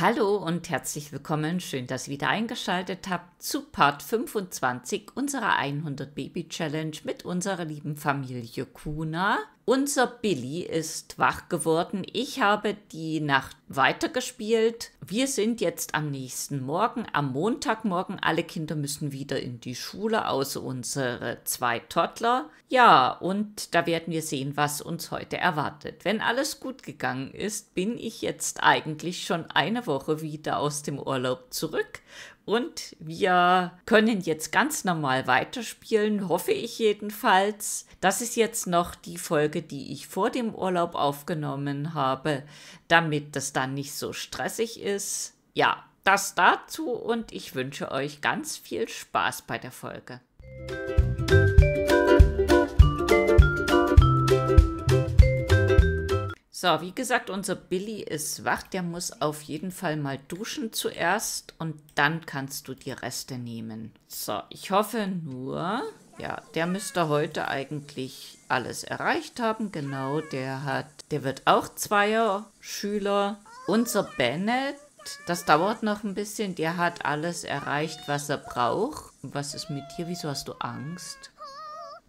Hallo und herzlich willkommen. Schön, dass ihr wieder eingeschaltet habt zu Part 25 unserer 100 Baby Challenge mit unserer lieben Familie Kuna. Unser Billy ist wach geworden. Ich habe die Nacht weitergespielt. Wir sind jetzt am nächsten Morgen, am Montagmorgen. Alle Kinder müssen wieder in die Schule, außer unsere zwei Toddler. Ja, und da werden wir sehen, was uns heute erwartet. Wenn alles gut gegangen ist, bin ich jetzt eigentlich schon eine Woche wieder aus dem Urlaub zurück und wir können jetzt ganz normal weiterspielen, hoffe ich jedenfalls. Das ist jetzt noch die Folge, die ich vor dem Urlaub aufgenommen habe, damit das dann nicht so stressig ist. Ja, das dazu und ich wünsche euch ganz viel Spaß bei der Folge. So, wie gesagt, unser Billy ist wach. Der muss auf jeden Fall mal duschen zuerst und dann kannst du die Reste nehmen. So, ich hoffe nur, ja, der müsste heute eigentlich alles erreicht haben. Genau, der hat, der wird auch Zweier Schüler. Unser Bennett, das dauert noch ein bisschen. Der hat alles erreicht, was er braucht. Was ist mit dir? Wieso hast du Angst?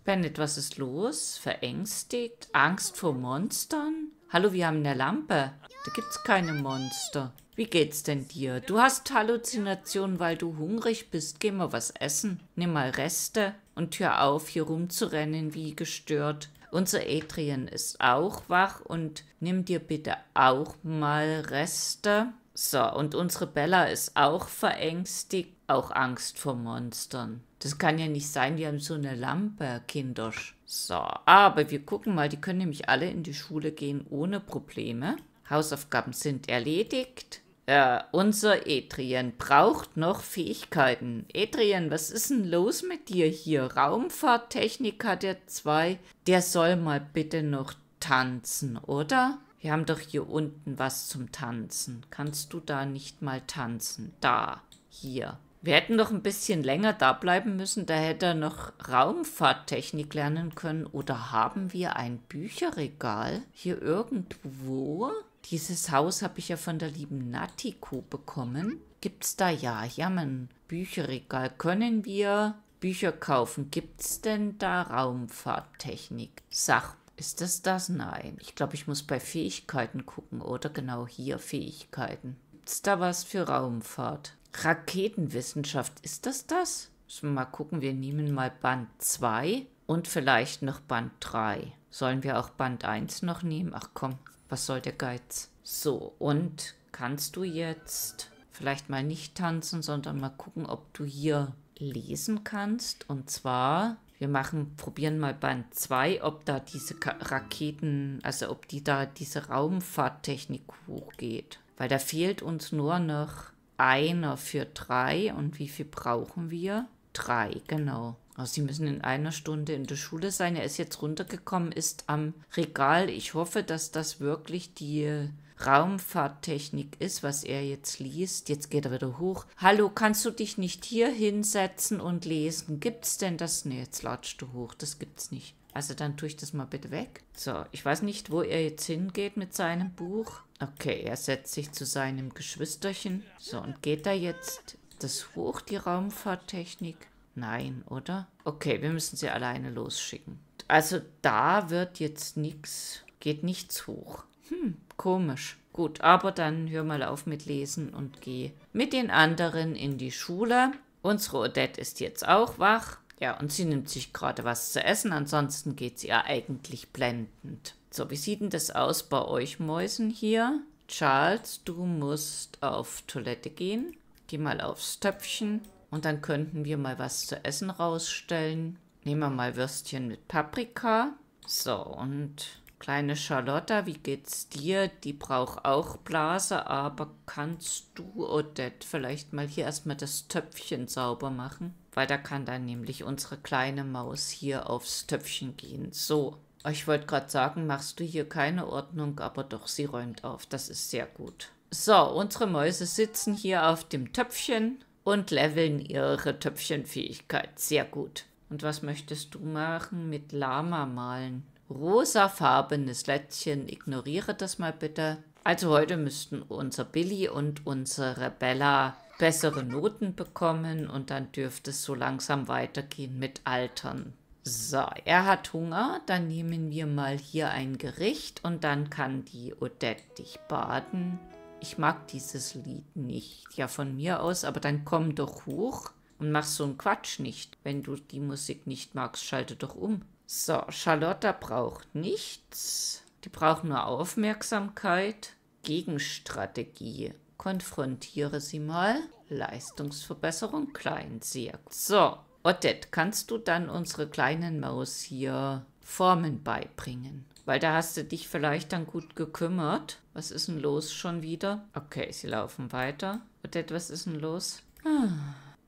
Bennett, was ist los? Verängstigt? Angst vor Monstern? Hallo, wir haben eine Lampe. Da gibt's keine Monster. Wie geht's denn dir? Du hast Halluzinationen, weil du hungrig bist. Geh mal was essen. Nimm mal Reste und hör auf, hier rumzurennen wie gestört. Unser Adrian ist auch wach und nimm dir bitte auch mal Reste. So, und unsere Bella ist auch verängstigt, auch Angst vor Monstern. Das kann ja nicht sein, wir haben so eine Lampe, Kindersch. So, aber wir gucken mal, die können nämlich alle in die Schule gehen ohne Probleme. Hausaufgaben sind erledigt. Äh, unser Adrian braucht noch Fähigkeiten. Adrian, was ist denn los mit dir hier? Raumfahrttechniker der er zwei. Der soll mal bitte noch tanzen, oder? Wir haben doch hier unten was zum Tanzen. Kannst du da nicht mal tanzen? Da, hier. Wir hätten noch ein bisschen länger da bleiben müssen, da hätte er noch Raumfahrttechnik lernen können. Oder haben wir ein Bücherregal hier irgendwo? Dieses Haus habe ich ja von der lieben Natiko bekommen. Gibt es da ja, ja, mein Bücherregal. Können wir Bücher kaufen? Gibt es denn da Raumfahrttechnik? Sach, ist das das? Nein. Ich glaube, ich muss bei Fähigkeiten gucken, oder? Genau hier, Fähigkeiten. Gibt es da was für Raumfahrt? Raketenwissenschaft, ist das das? Mal gucken, wir nehmen mal Band 2 und vielleicht noch Band 3. Sollen wir auch Band 1 noch nehmen? Ach komm, was soll der Geiz? So, und kannst du jetzt vielleicht mal nicht tanzen, sondern mal gucken, ob du hier lesen kannst. Und zwar, wir machen, probieren mal Band 2, ob da diese Raketen, also ob die da diese Raumfahrttechnik hochgeht. Weil da fehlt uns nur noch einer für drei und wie viel brauchen wir? Drei, genau. Also sie müssen in einer Stunde in der Schule sein. Er ist jetzt runtergekommen, ist am Regal. Ich hoffe, dass das wirklich die Raumfahrttechnik ist, was er jetzt liest. Jetzt geht er wieder hoch. Hallo, kannst du dich nicht hier hinsetzen und lesen? Gibt's denn das? Ne, jetzt latscht du hoch. Das gibt's nicht. Also dann tue ich das mal bitte weg. So, ich weiß nicht, wo er jetzt hingeht mit seinem Buch. Okay, er setzt sich zu seinem Geschwisterchen. So, und geht da jetzt das hoch, die Raumfahrttechnik? Nein, oder? Okay, wir müssen sie alleine losschicken. Also da wird jetzt nichts, geht nichts hoch. Hm, komisch. Gut, aber dann hör mal auf mit Lesen und geh mit den anderen in die Schule. Unsere Odette ist jetzt auch wach. Ja, und sie nimmt sich gerade was zu essen, ansonsten geht geht's ihr eigentlich blendend. So, wie sieht denn das aus bei euch Mäusen hier? Charles, du musst auf Toilette gehen. Geh mal aufs Töpfchen und dann könnten wir mal was zu essen rausstellen. Nehmen wir mal Würstchen mit Paprika. So, und kleine Charlotta, wie geht's dir? Die braucht auch Blase, aber kannst du, Odette, vielleicht mal hier erstmal das Töpfchen sauber machen? weil da kann dann nämlich unsere kleine Maus hier aufs Töpfchen gehen. So, ich wollte gerade sagen, machst du hier keine Ordnung, aber doch, sie räumt auf. Das ist sehr gut. So, unsere Mäuse sitzen hier auf dem Töpfchen und leveln ihre Töpfchenfähigkeit. Sehr gut. Und was möchtest du machen mit Lama malen? Rosafarbenes Lätzchen, ignoriere das mal bitte. Also heute müssten unser Billy und unsere Bella bessere Noten bekommen und dann dürfte es so langsam weitergehen mit Altern. So, er hat Hunger, dann nehmen wir mal hier ein Gericht und dann kann die Odette dich baden. Ich mag dieses Lied nicht. Ja, von mir aus, aber dann komm doch hoch und mach so einen Quatsch nicht. Wenn du die Musik nicht magst, schalte doch um. So, Charlotta braucht nichts. Die braucht nur Aufmerksamkeit. Gegenstrategie. Konfrontiere sie mal. Leistungsverbesserung, klein, sehr gut. So, Odette, kannst du dann unsere kleinen Maus hier Formen beibringen? Weil da hast du dich vielleicht dann gut gekümmert. Was ist denn los schon wieder? Okay, sie laufen weiter. Odette, was ist denn los? Ah,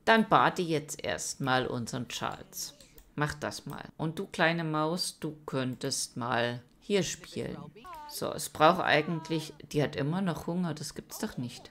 dann bade jetzt erstmal unseren Charles. Mach das mal. Und du kleine Maus, du könntest mal hier spielen. So, es braucht eigentlich... Die hat immer noch Hunger. Das gibt's doch nicht.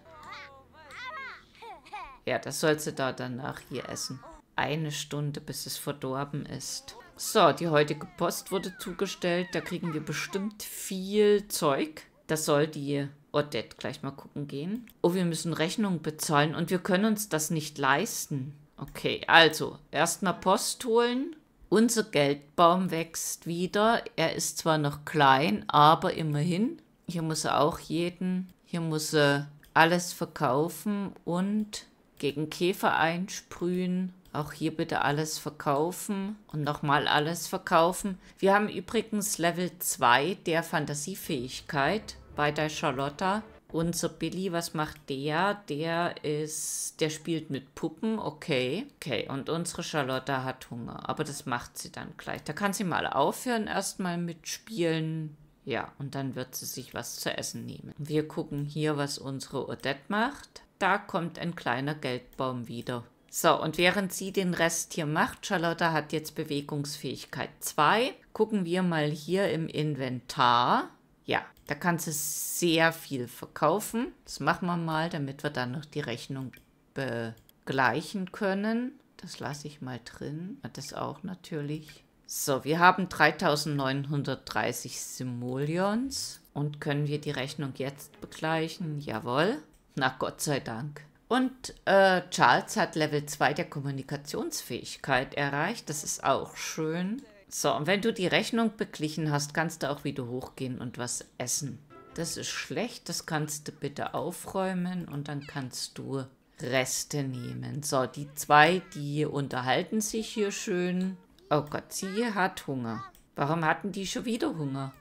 Ja, das sollst du da danach hier essen. Eine Stunde, bis es verdorben ist. So, die heutige Post wurde zugestellt. Da kriegen wir bestimmt viel Zeug. Das soll die Odette gleich mal gucken gehen. Oh, wir müssen Rechnungen bezahlen und wir können uns das nicht leisten. Okay, also erst mal Post holen unser Geldbaum wächst wieder. Er ist zwar noch klein, aber immerhin. Hier muss er auch jeden, hier muss er alles verkaufen und gegen Käfer einsprühen. Auch hier bitte alles verkaufen und nochmal alles verkaufen. Wir haben übrigens Level 2 der Fantasiefähigkeit bei der Charlotta. Unser Billy, was macht der? Der ist, der spielt mit Puppen, okay. Okay, und unsere Charlotte hat Hunger, aber das macht sie dann gleich. Da kann sie mal aufhören, erstmal mit Spielen. Ja, und dann wird sie sich was zu essen nehmen. Wir gucken hier, was unsere Odette macht. Da kommt ein kleiner Geldbaum wieder. So, und während sie den Rest hier macht, Charlotte hat jetzt Bewegungsfähigkeit 2. Gucken wir mal hier im Inventar. Ja, da kannst du sehr viel verkaufen. Das machen wir mal, damit wir dann noch die Rechnung begleichen können. Das lasse ich mal drin. Das auch natürlich. So, wir haben 3930 Simoleons. Und können wir die Rechnung jetzt begleichen? Jawohl. Na Gott sei Dank. Und äh, Charles hat Level 2 der Kommunikationsfähigkeit erreicht. Das ist auch schön. So, und wenn du die Rechnung beglichen hast, kannst du auch wieder hochgehen und was essen. Das ist schlecht, das kannst du bitte aufräumen und dann kannst du Reste nehmen. So, die zwei, die unterhalten sich hier schön. Oh Gott, sie hat Hunger. Warum hatten die schon wieder Hunger?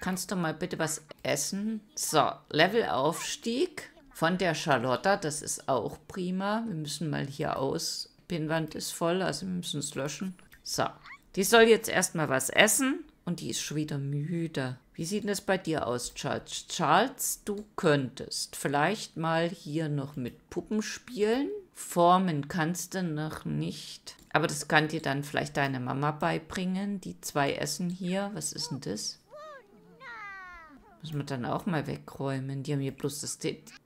Kannst du mal bitte was essen? So, Levelaufstieg von der Charlotta, das ist auch prima. Wir müssen mal hier aus. Pinwand ist voll, also wir müssen es löschen. So, die soll jetzt erstmal was essen und die ist schon wieder müde. Wie sieht denn das bei dir aus, Charles? Charles, du könntest vielleicht mal hier noch mit Puppen spielen. Formen kannst du noch nicht. Aber das kann dir dann vielleicht deine Mama beibringen. Die zwei essen hier. Was ist denn das? Müssen wir dann auch mal wegräumen. Die haben hier bloß das...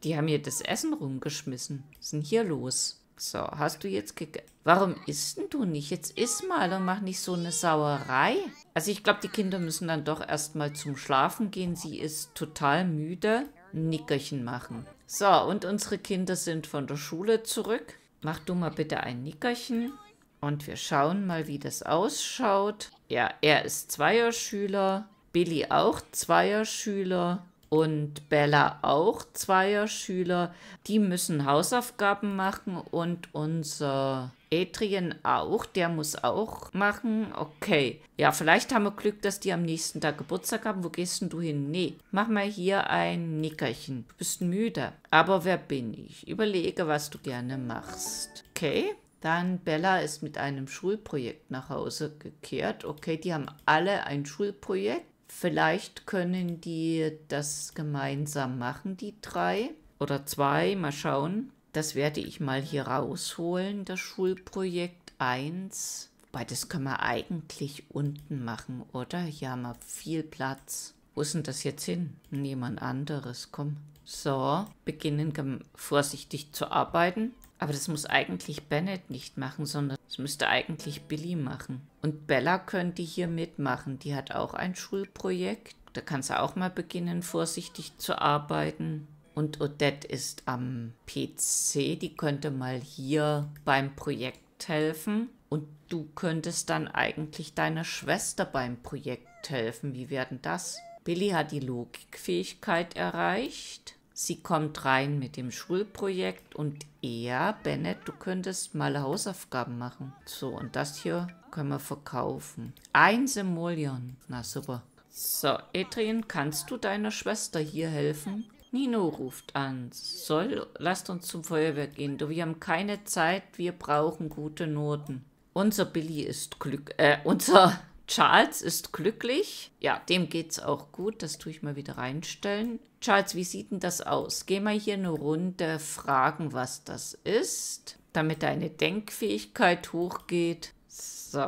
Die haben hier das Essen rumgeschmissen. Was ist denn hier los? So, hast du jetzt gegessen? Warum isst denn du nicht? Jetzt iss mal und mach nicht so eine Sauerei. Also ich glaube, die Kinder müssen dann doch erstmal zum Schlafen gehen. Sie ist total müde. Nickerchen machen. So, und unsere Kinder sind von der Schule zurück. Mach du mal bitte ein Nickerchen. Und wir schauen mal, wie das ausschaut. Ja, er ist Zweierschüler. Billy auch Zweierschüler und Bella auch zweier Schüler. Die müssen Hausaufgaben machen und unser Adrian auch, der muss auch machen. Okay. Ja, vielleicht haben wir Glück, dass die am nächsten Tag Geburtstag haben. Wo gehst denn du hin? Nee, mach mal hier ein Nickerchen. Du bist müde. Aber wer bin ich? Überlege, was du gerne machst. Okay. Dann Bella ist mit einem Schulprojekt nach Hause gekehrt. Okay, die haben alle ein Schulprojekt. Vielleicht können die das gemeinsam machen, die drei oder zwei. Mal schauen. Das werde ich mal hier rausholen, das Schulprojekt 1. Wobei, das können wir eigentlich unten machen, oder? Hier haben wir viel Platz. Wo ist denn das jetzt hin? Niemand anderes, komm. So, beginnen vorsichtig zu arbeiten. Aber das muss eigentlich Bennett nicht machen, sondern das müsste eigentlich Billy machen. Und Bella könnte hier mitmachen. Die hat auch ein Schulprojekt. Da kann sie auch mal beginnen, vorsichtig zu arbeiten. Und Odette ist am PC. Die könnte mal hier beim Projekt helfen. Und du könntest dann eigentlich deiner Schwester beim Projekt helfen. Wie werden das? Billy hat die Logikfähigkeit erreicht. Sie kommt rein mit dem Schulprojekt und er, Bennett, du könntest mal Hausaufgaben machen. So, und das hier können wir verkaufen. Ein Simoleon. Na super. So, Adrian, kannst du deiner Schwester hier helfen? Nino ruft an. Soll, lasst uns zum Feuerwerk gehen. Du, wir haben keine Zeit. Wir brauchen gute Noten. Unser Billy ist glück... Äh, unser Charles ist glücklich. Ja, dem geht's auch gut. Das tue ich mal wieder reinstellen. Charles, wie sieht denn das aus? Geh mal hier eine Runde fragen, was das ist, damit deine Denkfähigkeit hochgeht. So,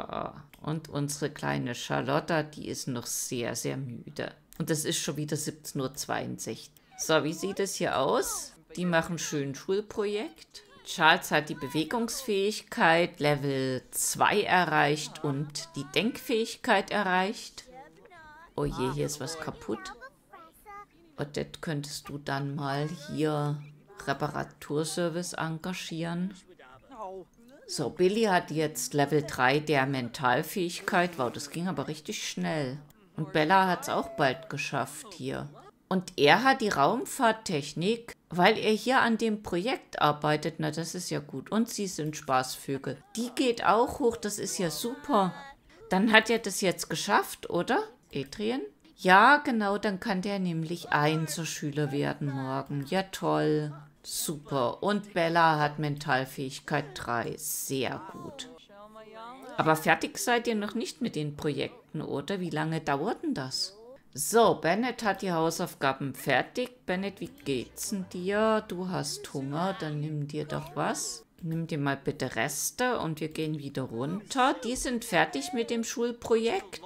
und unsere kleine Charlotta, die ist noch sehr, sehr müde. Und es ist schon wieder 17.62 Uhr. So, wie sieht es hier aus? Die machen schön Schulprojekt. Charles hat die Bewegungsfähigkeit Level 2 erreicht und die Denkfähigkeit erreicht. Oh je, hier ist was kaputt. Odette, könntest du dann mal hier Reparaturservice engagieren? So, Billy hat jetzt Level 3 der Mentalfähigkeit. Wow, das ging aber richtig schnell. Und Bella hat es auch bald geschafft hier. Und er hat die Raumfahrttechnik, weil er hier an dem Projekt arbeitet. Na, das ist ja gut. Und sie sind Spaßvögel. Die geht auch hoch, das ist ja super. Dann hat er das jetzt geschafft, oder? Adrian? Ja, genau, dann kann der nämlich zur Schüler werden morgen. Ja, toll. Super. Und Bella hat Mentalfähigkeit 3. Sehr gut. Aber fertig seid ihr noch nicht mit den Projekten, oder? Wie lange dauert denn das? So, Bennett hat die Hausaufgaben fertig. Bennett, wie geht's denn dir? Du hast Hunger, dann nimm dir doch was. Nimm dir mal bitte Reste und wir gehen wieder runter. Die sind fertig mit dem Schulprojekt.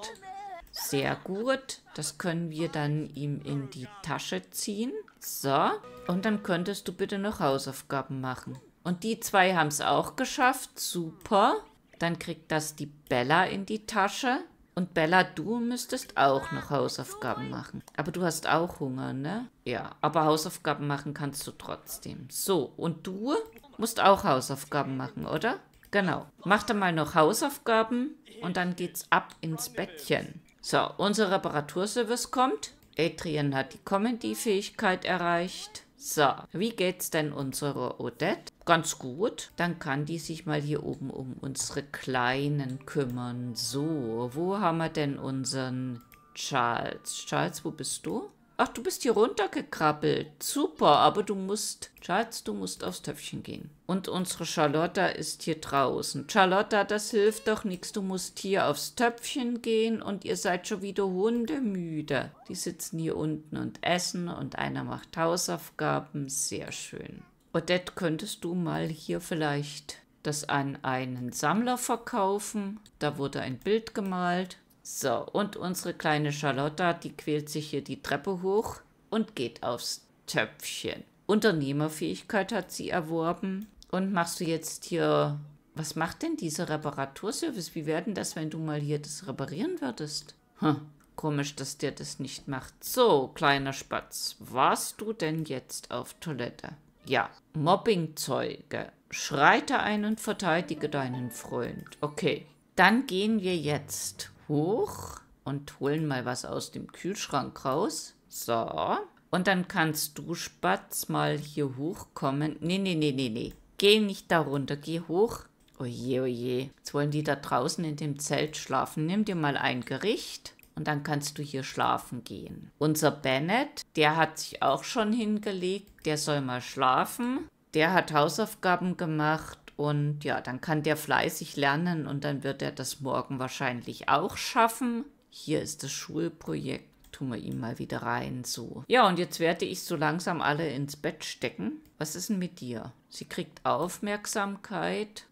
Sehr gut. Das können wir dann ihm in die Tasche ziehen. So, und dann könntest du bitte noch Hausaufgaben machen. Und die zwei haben es auch geschafft. Super. Dann kriegt das die Bella in die Tasche. Und Bella, du müsstest auch noch Hausaufgaben machen. Aber du hast auch Hunger, ne? Ja, aber Hausaufgaben machen kannst du trotzdem. So, und du musst auch Hausaufgaben machen, oder? Genau. Mach dann mal noch Hausaufgaben und dann geht's ab ins Bettchen. So, unser Reparaturservice kommt. Adrian hat die Comedy-Fähigkeit erreicht. So, wie geht's denn unserer Odette? Ganz gut. Dann kann die sich mal hier oben um unsere Kleinen kümmern. So, wo haben wir denn unseren Charles? Charles, wo bist du? Ach, du bist hier runtergekrabbelt. Super, aber du musst, Schatz, du musst aufs Töpfchen gehen. Und unsere Charlotta ist hier draußen. Charlotta, das hilft doch nichts. Du musst hier aufs Töpfchen gehen und ihr seid schon wieder hundemüde. Die sitzen hier unten und essen und einer macht Hausaufgaben. Sehr schön. Odette, könntest du mal hier vielleicht das an einen Sammler verkaufen? Da wurde ein Bild gemalt. So, und unsere kleine Charlotta, die quält sich hier die Treppe hoch und geht aufs Töpfchen. Unternehmerfähigkeit hat sie erworben. Und machst du jetzt hier. Was macht denn dieser Reparaturservice? Wie werden das, wenn du mal hier das reparieren würdest? Hm, komisch, dass der das nicht macht. So, kleiner Spatz, warst du denn jetzt auf Toilette? Ja, Mobbingzeuge. Schreite ein und verteidige deinen Freund. Okay, dann gehen wir jetzt hoch und holen mal was aus dem Kühlschrank raus. So. Und dann kannst du, Spatz, mal hier hochkommen. Nee, nee, nee, nee, nee. Geh nicht da runter, geh hoch. Oje, oje. Jetzt wollen die da draußen in dem Zelt schlafen. Nimm dir mal ein Gericht und dann kannst du hier schlafen gehen. Unser Bennett, der hat sich auch schon hingelegt. Der soll mal schlafen. Der hat Hausaufgaben gemacht und ja, dann kann der fleißig lernen und dann wird er das morgen wahrscheinlich auch schaffen. Hier ist das Schulprojekt. Tun wir ihn mal wieder rein, so. Ja, und jetzt werde ich so langsam alle ins Bett stecken. Was ist denn mit dir? Sie kriegt Aufmerksamkeit.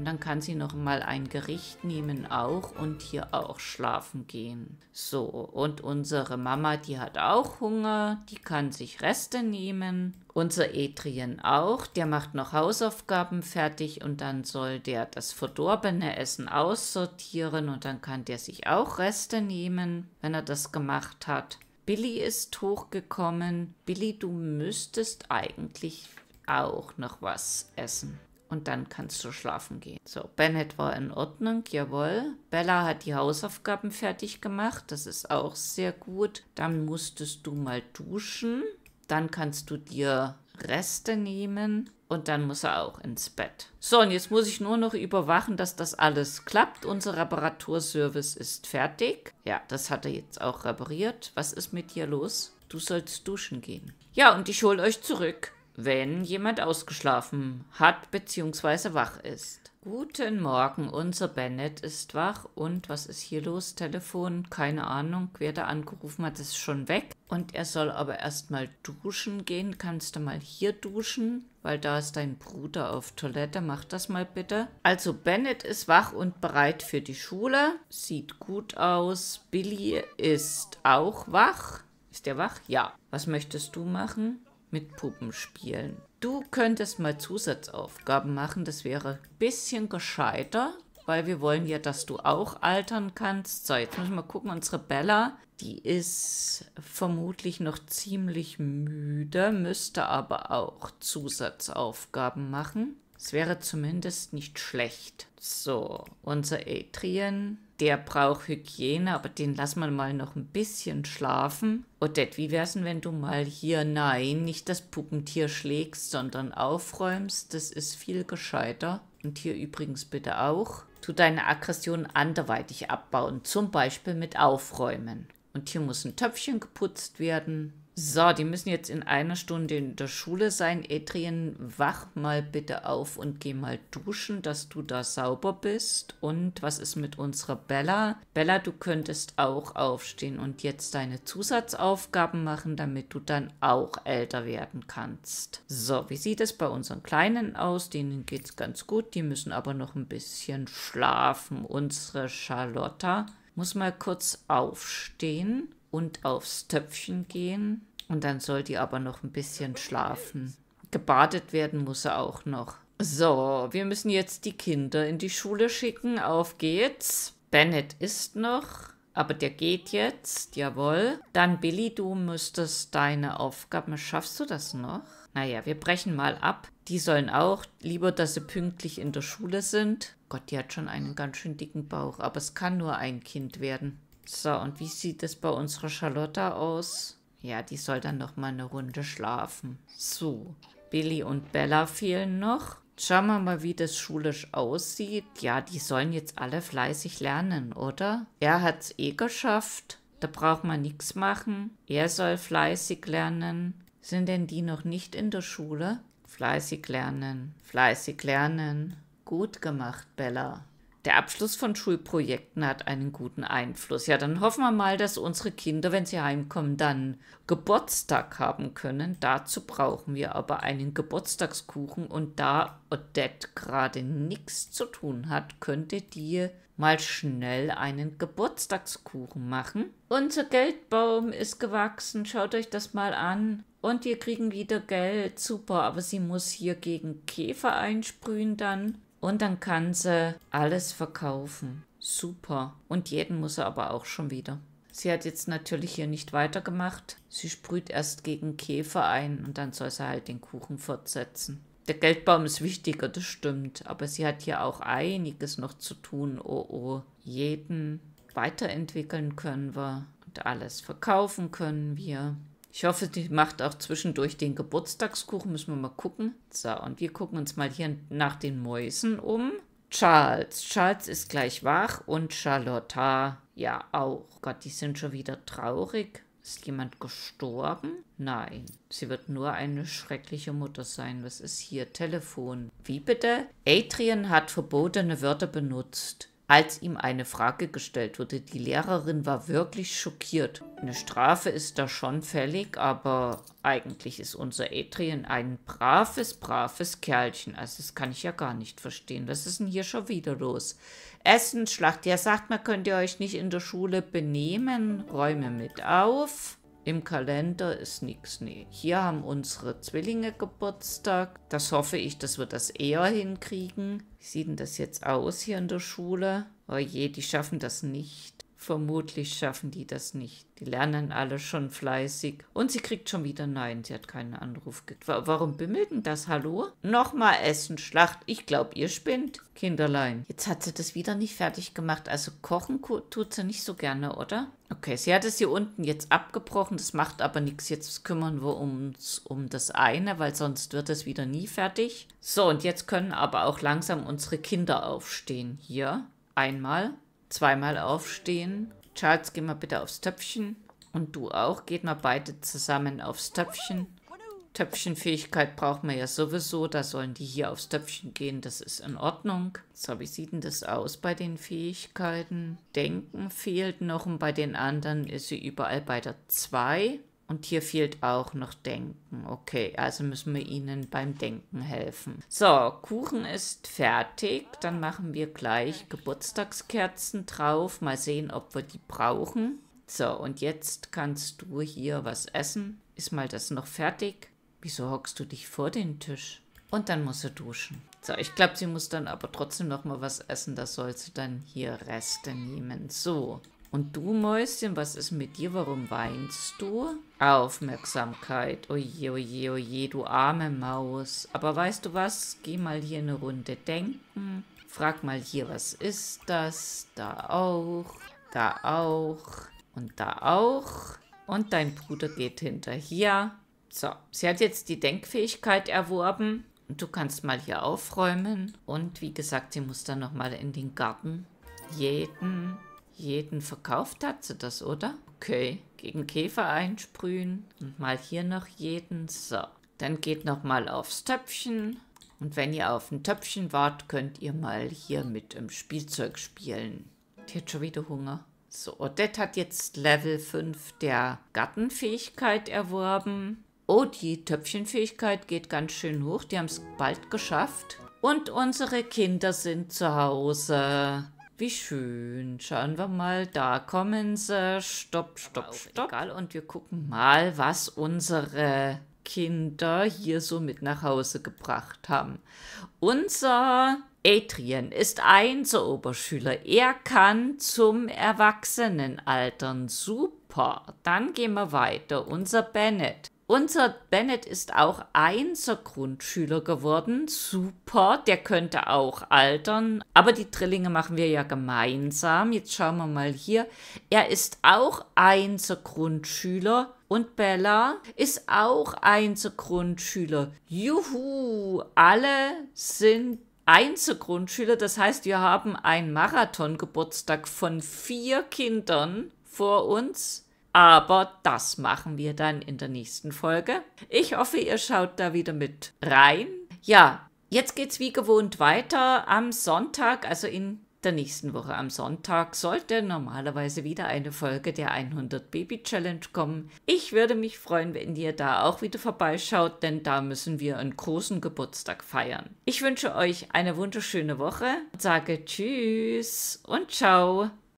Und dann kann sie noch mal ein Gericht nehmen auch und hier auch schlafen gehen. So, und unsere Mama, die hat auch Hunger, die kann sich Reste nehmen. Unser Adrian auch, der macht noch Hausaufgaben fertig und dann soll der das verdorbene Essen aussortieren und dann kann der sich auch Reste nehmen, wenn er das gemacht hat. Billy ist hochgekommen. Billy, du müsstest eigentlich auch noch was essen und dann kannst du schlafen gehen. So, Bennett war in Ordnung, jawohl. Bella hat die Hausaufgaben fertig gemacht, das ist auch sehr gut. Dann musstest du mal duschen, dann kannst du dir Reste nehmen und dann muss er auch ins Bett. So, und jetzt muss ich nur noch überwachen, dass das alles klappt. Unser Reparaturservice ist fertig. Ja, das hat er jetzt auch repariert. Was ist mit dir los? Du sollst duschen gehen. Ja, und ich hole euch zurück wenn jemand ausgeschlafen hat bzw. wach ist. Guten Morgen, unser Bennett ist wach und was ist hier los? Telefon, keine Ahnung, wer da angerufen hat, ist schon weg und er soll aber erstmal duschen gehen. Kannst du mal hier duschen, weil da ist dein Bruder auf Toilette, mach das mal bitte. Also Bennett ist wach und bereit für die Schule, sieht gut aus. Billy ist auch wach. Ist der wach? Ja. Was möchtest du machen? mit Puppen spielen. Du könntest mal Zusatzaufgaben machen, das wäre ein bisschen gescheiter, weil wir wollen ja, dass du auch altern kannst. So, jetzt müssen wir gucken, unsere Bella, die ist vermutlich noch ziemlich müde, müsste aber auch Zusatzaufgaben machen. Es wäre zumindest nicht schlecht. So, unser Adrian, der braucht Hygiene, aber den lassen wir mal noch ein bisschen schlafen. Odette, wie wär's denn, wenn du mal hier, nein, nicht das Puppentier schlägst, sondern aufräumst? Das ist viel gescheiter. Und hier übrigens bitte auch. Tu deine Aggression anderweitig abbauen, zum Beispiel mit Aufräumen. Und hier muss ein Töpfchen geputzt werden. So, die müssen jetzt in einer Stunde in der Schule sein. Adrian, wach mal bitte auf und geh mal duschen, dass du da sauber bist. Und was ist mit unserer Bella? Bella, du könntest auch aufstehen und jetzt deine Zusatzaufgaben machen, damit du dann auch älter werden kannst. So, wie sieht es bei unseren Kleinen aus? Denen geht's ganz gut, die müssen aber noch ein bisschen schlafen. Unsere Charlotta muss mal kurz aufstehen und aufs Töpfchen gehen und dann soll die aber noch ein bisschen schlafen. Gebadet werden muss er auch noch. So, wir müssen jetzt die Kinder in die Schule schicken. Auf geht's. Bennett ist noch, aber der geht jetzt. Jawohl. Dann Billy, du müsstest deine Aufgaben. Schaffst du das noch? Naja, wir brechen mal ab. Die sollen auch lieber, dass sie pünktlich in der Schule sind. Gott, die hat schon einen ganz schön dicken Bauch, aber es kann nur ein Kind werden. So, und wie sieht es bei unserer Charlotta aus? Ja, die soll dann noch mal eine Runde schlafen. So, Billy und Bella fehlen noch. Schauen wir mal, wie das schulisch aussieht. Ja, die sollen jetzt alle fleißig lernen, oder? Er hat es eh geschafft. Da braucht man nichts machen. Er soll fleißig lernen. Sind denn die noch nicht in der Schule? Fleißig lernen, fleißig lernen. Gut gemacht, Bella der Abschluss von Schulprojekten hat einen guten Einfluss. Ja, dann hoffen wir mal, dass unsere Kinder, wenn sie heimkommen, dann Geburtstag haben können. Dazu brauchen wir aber einen Geburtstagskuchen. Und da Odette gerade nichts zu tun hat, könnte die mal schnell einen Geburtstagskuchen machen. Unser Geldbaum ist gewachsen. Schaut euch das mal an. Und wir kriegen wieder Geld. Super, aber sie muss hier gegen Käfer einsprühen dann. Und dann kann sie alles verkaufen. Super. Und jeden muss er aber auch schon wieder. Sie hat jetzt natürlich hier nicht weitergemacht. Sie sprüht erst gegen Käfer ein und dann soll sie halt den Kuchen fortsetzen. Der Geldbaum ist wichtiger, das stimmt. Aber sie hat hier auch einiges noch zu tun. Oh oh. Jeden weiterentwickeln können wir und alles verkaufen können wir. Ich hoffe, die macht auch zwischendurch den Geburtstagskuchen. Müssen wir mal gucken. So, und wir gucken uns mal hier nach den Mäusen um. Charles. Charles ist gleich wach und Charlotta ja auch. Gott, die sind schon wieder traurig. Ist jemand gestorben? Nein. Sie wird nur eine schreckliche Mutter sein. Was ist hier? Telefon. Wie bitte? Adrian hat verbotene Wörter benutzt. Als ihm eine Frage gestellt wurde, die Lehrerin war wirklich schockiert. Eine Strafe ist da schon fällig, aber eigentlich ist unser Adrian ein braves, braves Kerlchen. Also das kann ich ja gar nicht verstehen. Was ist denn hier schon wieder los? Essensschlacht. Ja, sagt mal, könnt ihr euch nicht in der Schule benehmen? Räume mit auf. Im Kalender ist nichts. Nee. Hier haben unsere Zwillinge Geburtstag. Das hoffe ich, dass wir das eher hinkriegen. Wie sieht denn das jetzt aus hier in der Schule? Oh je, die schaffen das nicht. Vermutlich schaffen die das nicht. Die lernen alle schon fleißig. Und sie kriegt schon wieder Nein, sie hat keinen Anruf gekriegt. Warum bimmelt denn das? Hallo? Nochmal Essen, Schlacht. Ich glaube, ihr spinnt. Kinderlein. Jetzt hat sie das wieder nicht fertig gemacht. Also kochen tut sie nicht so gerne, oder? Okay, sie hat es hier unten jetzt abgebrochen. Das macht aber nichts. Jetzt kümmern wir uns um das eine, weil sonst wird es wieder nie fertig. So, und jetzt können aber auch langsam unsere Kinder aufstehen. Hier einmal zweimal aufstehen. Charles, geh mal bitte aufs Töpfchen. Und du auch, geht mal beide zusammen aufs Töpfchen. Töpfchenfähigkeit braucht man ja sowieso, da sollen die hier aufs Töpfchen gehen, das ist in Ordnung. So, wie sieht denn das aus bei den Fähigkeiten? Denken fehlt noch und bei den anderen ist sie überall bei der 2. Und hier fehlt auch noch Denken. Okay, also müssen wir ihnen beim Denken helfen. So, Kuchen ist fertig. Dann machen wir gleich Geburtstagskerzen drauf. Mal sehen, ob wir die brauchen. So, und jetzt kannst du hier was essen. Ist mal das noch fertig? Wieso hockst du dich vor den Tisch? Und dann muss sie duschen. So, ich glaube, sie muss dann aber trotzdem noch mal was essen. Da soll sie dann hier Reste nehmen. So, und du, Mäuschen, was ist mit dir? Warum weinst du? Aufmerksamkeit. Oje, oje, oje, du arme Maus. Aber weißt du was? Geh mal hier eine Runde denken. Frag mal hier, was ist das? Da auch. Da auch. Und da auch. Und dein Bruder geht hinterher. So, sie hat jetzt die Denkfähigkeit erworben. Und du kannst mal hier aufräumen. Und wie gesagt, sie muss dann nochmal in den Garten jeden jeden verkauft hat sie das, oder? Okay. Gegen Käfer einsprühen und mal hier noch jeden. So. Dann geht nochmal aufs Töpfchen. Und wenn ihr auf ein Töpfchen wart, könnt ihr mal hier mit dem Spielzeug spielen. Die hat schon wieder Hunger. So, Odette hat jetzt Level 5 der Gartenfähigkeit erworben. Oh, die Töpfchenfähigkeit geht ganz schön hoch. Die haben es bald geschafft. Und unsere Kinder sind zu Hause. Wie schön. Schauen wir mal. Da kommen sie. Stopp, stopp, stopp. Egal. Und wir gucken mal, was unsere Kinder hier so mit nach Hause gebracht haben. Unser Adrian ist Einser-Oberschüler. Er kann zum Erwachsenenaltern. Super. Dann gehen wir weiter. Unser Bennett unser Bennett ist auch einser Grundschüler geworden. Super, der könnte auch altern. Aber die Drillinge machen wir ja gemeinsam. Jetzt schauen wir mal hier. Er ist auch einser Grundschüler. Und Bella ist auch einser Grundschüler. Juhu, alle sind Grundschüler. Das heißt, wir haben einen Marathongeburtstag von vier Kindern vor uns. Aber das machen wir dann in der nächsten Folge. Ich hoffe, ihr schaut da wieder mit rein. Ja, jetzt geht es wie gewohnt weiter am Sonntag, also in der nächsten Woche am Sonntag sollte normalerweise wieder eine Folge der 100 Baby Challenge kommen. Ich würde mich freuen, wenn ihr da auch wieder vorbeischaut, denn da müssen wir einen großen Geburtstag feiern. Ich wünsche euch eine wunderschöne Woche und sage Tschüss und ciao.